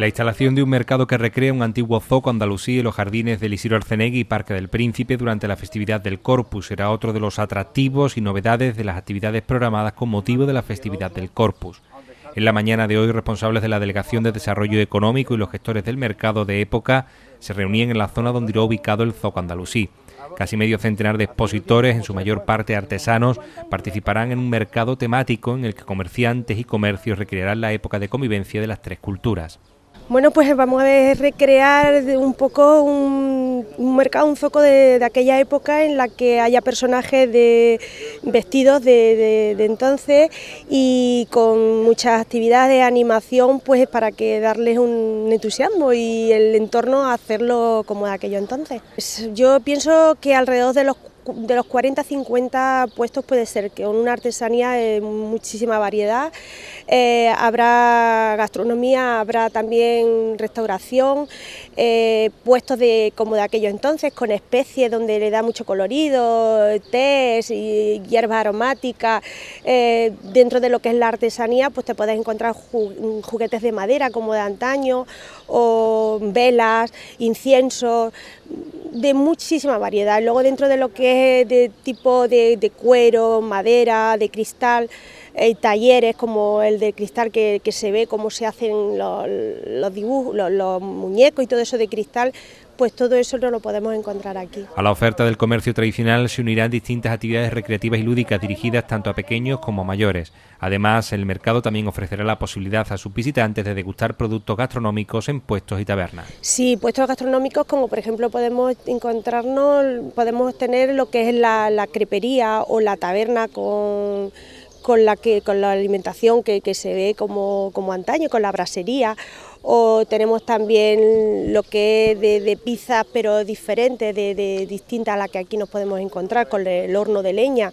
La instalación de un mercado que recrea un antiguo zoco andalusí ...en los jardines del Isidro Arcenegui y Parque del Príncipe durante la festividad del Corpus será otro de los atractivos y novedades de las actividades programadas con motivo de la festividad del Corpus. En la mañana de hoy, responsables de la Delegación de Desarrollo Económico y los gestores del mercado de época se reunían en la zona donde irá ubicado el Zoco Andalusí. Casi medio centenar de expositores, en su mayor parte artesanos, participarán en un mercado temático en el que comerciantes y comercios recrearán la época de convivencia de las tres culturas. Bueno, pues eh, vamos a recrear un poco un, mercado, un foco de, aquella época en la que haya personajes de vestidos de, de, entonces y con muchas actividades de animación, pues para que darles un entusiasmo y el entorno a hacerlo como de aquello entonces. Yo pienso que alrededor de los de los 40 a 50 puestos puede ser que con una artesanía de muchísima variedad. Eh, habrá gastronomía, habrá también restauración, eh, puestos de como de aquellos entonces con especies donde le da mucho colorido, tés y hierbas aromáticas. Eh, dentro de lo que es la artesanía, pues te puedes encontrar juguetes de madera como de antaño o velas, inciensos de muchísima variedad. Luego dentro de lo que es de tipo de, de cuero, madera, de cristal, hay eh, talleres como el de cristal que, se ve cómo se hacen los, dibujos, los, muñecos y todo eso de cristal, pues todo eso no lo podemos encontrar aquí. A la oferta del comercio tradicional se unirán distintas actividades recreativas y lúdicas dirigidas tanto a pequeños como a mayores. Además, el mercado también ofrecerá la posibilidad a sus visitantes de degustar productos gastronómicos en puestos y tabernas. Sí, puestos gastronómicos como por ejemplo podemos encontrarnos, podemos tener lo que es la, la crepería o la taberna con con la, que, con la alimentación que, que se ve como, antaño, con la brasería, o tenemos también lo que es de, pizza... pero diferente, de, de, distinta a la que aquí nos podemos encontrar, con el horno de leña.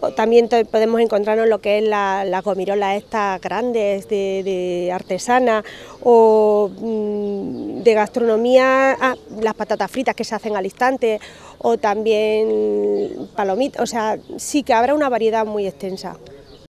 O también podemos encontrarnos lo que es las gomirolas estas grandes de, artesana... o mm, de gastronomía, ah, las patatas fritas que se hacen al instante, o también palomitas, o sea, sí que habrá una variedad muy extensa.